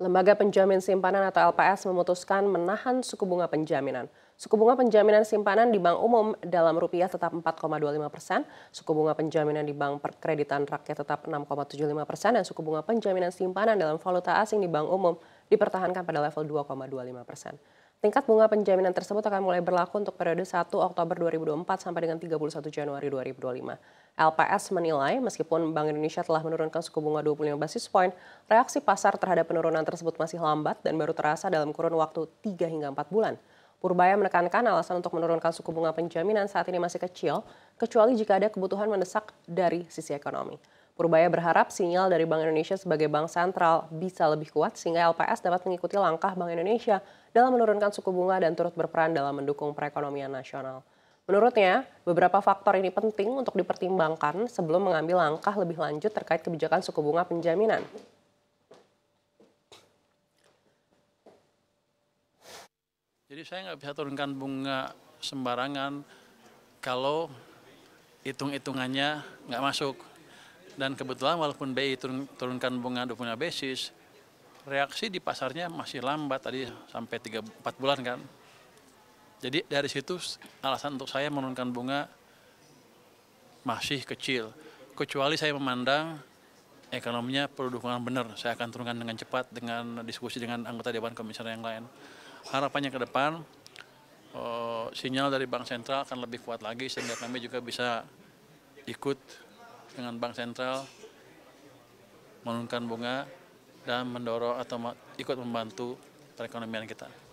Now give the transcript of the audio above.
Lembaga Penjamin Simpanan atau LPS memutuskan menahan suku bunga penjaminan. Suku bunga penjaminan simpanan di Bank Umum dalam rupiah tetap 4,25 persen, suku bunga penjaminan di Bank Perkreditan Rakyat tetap 6,75 persen, dan suku bunga penjaminan simpanan dalam valuta asing di Bank Umum dipertahankan pada level 2,25 persen. Tingkat bunga penjaminan tersebut akan mulai berlaku untuk periode 1 Oktober 2024 sampai dengan 31 Januari 2025. LPS menilai meskipun Bank Indonesia telah menurunkan suku bunga 25 basis point, reaksi pasar terhadap penurunan tersebut masih lambat dan baru terasa dalam kurun waktu 3 hingga 4 bulan. Purbaya menekankan alasan untuk menurunkan suku bunga penjaminan saat ini masih kecil, kecuali jika ada kebutuhan mendesak dari sisi ekonomi. Purbaya berharap sinyal dari Bank Indonesia sebagai bank sentral bisa lebih kuat sehingga LPS dapat mengikuti langkah Bank Indonesia dalam menurunkan suku bunga dan turut berperan dalam mendukung perekonomian nasional. Menurutnya, beberapa faktor ini penting untuk dipertimbangkan sebelum mengambil langkah lebih lanjut terkait kebijakan suku bunga penjaminan. Jadi saya nggak bisa turunkan bunga sembarangan kalau hitung-hitungannya nggak masuk. Dan kebetulan walaupun BI turun, turunkan bunga punya basis, reaksi di pasarnya masih lambat tadi sampai 3, 4 bulan kan. Jadi dari situ alasan untuk saya menurunkan bunga masih kecil. Kecuali saya memandang ekonominya perlu dukungan benar, saya akan turunkan dengan cepat dengan diskusi dengan anggota Dewan Komisioner yang lain. Harapannya ke depan eh, sinyal dari Bank Sentral akan lebih kuat lagi sehingga kami juga bisa ikut dengan Bank Sentral menurunkan bunga dan mendorong atau ikut membantu perekonomian kita.